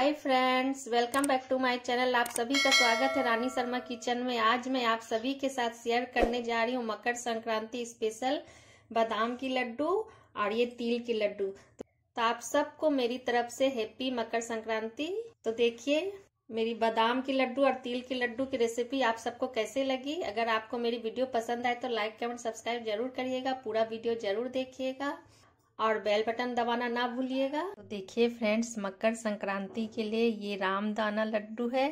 hi friends welcome back to my channel आप सभी का स्वागत है रानी शर्मा किचन में आज मैं आप सभी के साथ शेयर करने जा रही हूँ मकर संक्रांति स्पेशल बादाम की लड्डू और ये तिल की लड्डू तो आप सबको मेरी तरफ से हैप्पी मकर संक्रांति तो देखिए मेरी बादाम की लड्डू और तिल की लड्डू की रेसिपी आप सबको कैसे लगी अगर आपको मेरी वीडियो पसंद आए तो लाइक कमेंट सब्सक्राइब जरूर करिएगा पूरा वीडियो जरूर देखिएगा और बेल बटन दबाना ना भूलिएगा तो देखिए फ्रेंड्स मकर संक्रांति के लिए ये रामदाना लड्डू है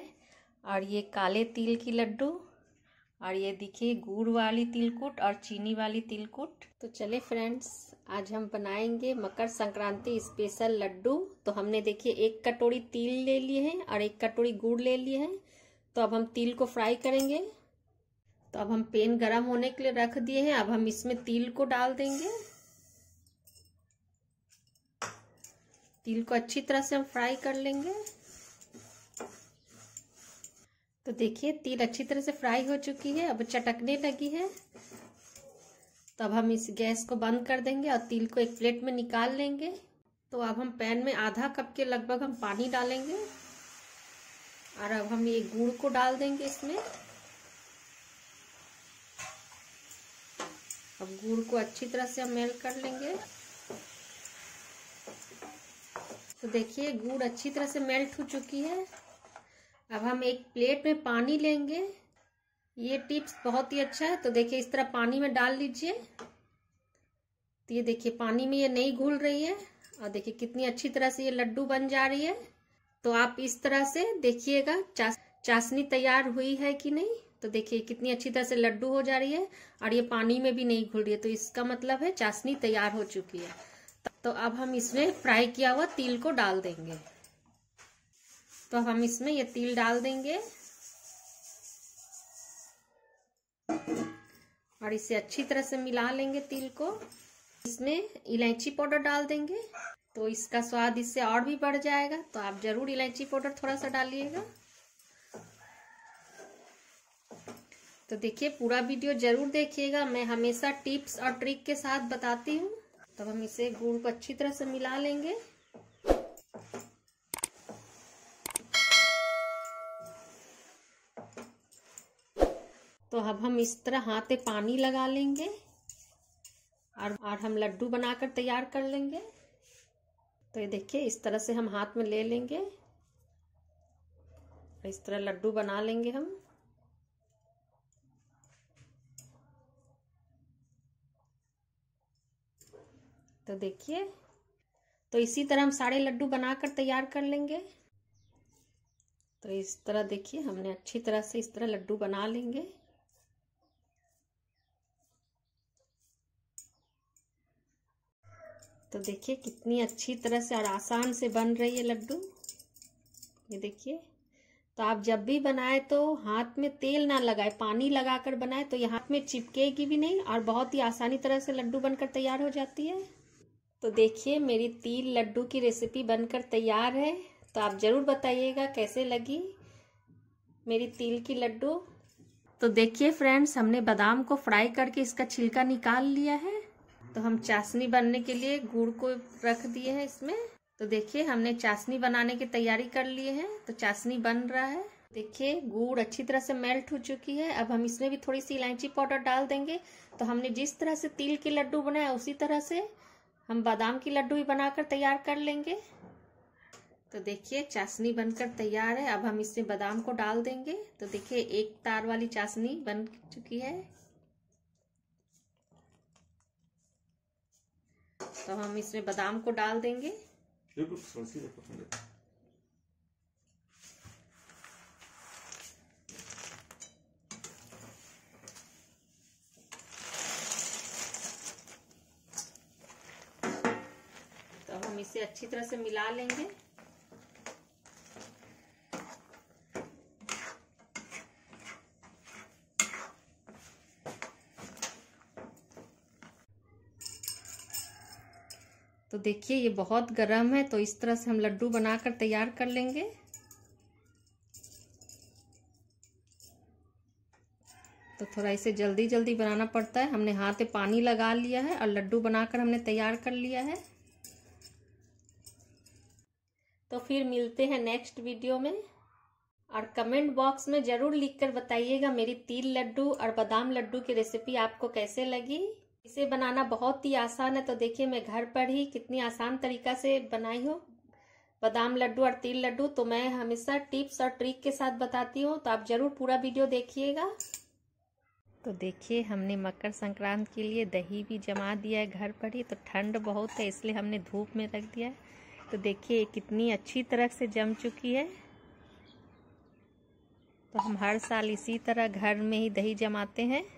और ये काले तिल की लड्डू और ये देखिए गुड़ वाली तिलकुट और चीनी वाली तिलकुट तो चले फ्रेंड्स आज हम बनाएंगे मकर संक्रांति स्पेशल लड्डू तो हमने देखिए एक कटोरी तिल ले लिए हैं और एक कटोरी गुड़ ले लिए हैं तो अब हम तिल को फ्राई करेंगे तो अब हम पेन गरम होने के लिए रख दिए हैं अब हम इसमें तिल को डाल देंगे तिल को अच्छी तरह से हम फ्राई कर लेंगे तो देखिए तिल अच्छी तरह से फ्राई हो चुकी है अब चटकने लगी है तब तो हम इस गैस को बंद कर देंगे और तिल को एक प्लेट में निकाल लेंगे तो अब हम पैन में आधा कप के लगभग हम पानी डालेंगे और अब हम ये गुड़ को डाल देंगे इसमें अब गुड़ को अच्छी तरह से हम मेल्ट कर लेंगे तो देखिए गुड़ अच्छी तरह से मेल्ट हो चुकी है अब हम एक प्लेट में पानी लेंगे ये टिप्स बहुत ही अच्छा है तो देखिए इस तरह पानी में डाल लीजिए तो ये देखिए पानी में ये नहीं घुल रही है और देखिए कितनी अच्छी तरह से ये लड्डू बन जा रही है तो आप इस तरह से देखिएगा चास चाशनी तैयार हुई है कि नहीं तो देखिए कितनी अच्छी तरह से लड्डू हो जा रही है और ये पानी में भी नहीं घुल रही है तो इसका मतलब है चाशनी तैयार हो चुकी है तो अब हम इसमें फ्राई किया हुआ तिल को डाल देंगे तो हम इसमें ये तिल डाल देंगे और इसे अच्छी तरह से मिला लेंगे तिल को इसमें इलायची पाउडर डाल देंगे तो इसका स्वाद इससे और भी बढ़ जाएगा तो आप जरूर इलायची पाउडर थोड़ा सा डालिएगा तो देखिए पूरा वीडियो जरूर देखिएगा मैं हमेशा टिप्स और ट्रिक के साथ बताती हूँ तब हम इसे गुड़ को अच्छी तरह से मिला लेंगे तो अब हम इस तरह हाथे पानी लगा लेंगे और और हम लड्डू बनाकर तैयार कर लेंगे तो ये देखिए इस तरह से हम हाथ में ले लेंगे इस तरह लड्डू बना लेंगे हम तो देखिए तो इसी तरह हम सारे लड्डू बनाकर तैयार कर लेंगे तो इस तरह देखिए हमने अच्छी तरह से इस तरह लड्डू बना लेंगे तो देखिए कितनी अच्छी तरह से और आसान से बन रही है लड्डू ये देखिए तो आप जब भी बनाए तो हाथ में तेल ना लगाए पानी लगाकर बनाए तो ये हाथ में चिपकेगी भी नहीं और बहुत ही आसानी तरह से लड्डू बनकर तैयार हो जाती है तो देखिए मेरी तिल लड्डू की रेसिपी बनकर तैयार है तो आप ज़रूर बताइएगा कैसे लगी मेरी तिल की लड्डू तो देखिए फ्रेंड्स हमने बादाम को फ्राई करके इसका छिलका निकाल लिया है तो हम चाशनी बनने के लिए गुड़ को रख दिए हैं इसमें तो देखिए हमने चाशनी बनाने की तैयारी कर लिए है तो चाशनी बन रहा है देखिए गुड़ अच्छी तरह से मेल्ट हो चुकी है अब हम इसमें भी थोड़ी सी इलायची पाउडर डाल देंगे तो हमने जिस तरह से तिल के लड्डू बनाया उसी तरह से हम बादाम की लड्डू भी बनाकर तैयार कर लेंगे तो देखिए चाशनी बनकर तैयार है अब हम इसमें बादाम को डाल देंगे तो देखिए एक तार वाली चाशनी बन चुकी है तो हम इसमें बादाम को डाल देंगे हम इसे अच्छी तरह से मिला लेंगे तो देखिए ये बहुत गर्म है तो इस तरह से हम लड्डू बनाकर तैयार कर लेंगे तो थोड़ा इसे जल्दी जल्दी बनाना पड़ता है हमने हाथ पे पानी लगा लिया है और लड्डू बनाकर हमने तैयार कर लिया है तो फिर मिलते हैं नेक्स्ट वीडियो में और कमेंट बॉक्स में ज़रूर लिखकर बताइएगा मेरी तिल लड्डू और बादाम लड्डू की रेसिपी आपको कैसे लगी इसे बनाना बहुत ही आसान है तो देखिए मैं घर पर ही कितनी आसान तरीका से बनाई हूँ बादाम लड्डू और तिल लड्डू तो मैं हमेशा टिप्स और ट्रिक के साथ बताती हूँ तो आप ज़रूर पूरा वीडियो देखिएगा तो देखिए हमने मकर संक्रांति के लिए दही भी जमा दिया है घर पर ही तो ठंड बहुत है इसलिए हमने धूप में रख दिया है तो देखिए कितनी अच्छी तरह से जम चुकी है तो हम हर साल इसी तरह घर में ही दही जमाते हैं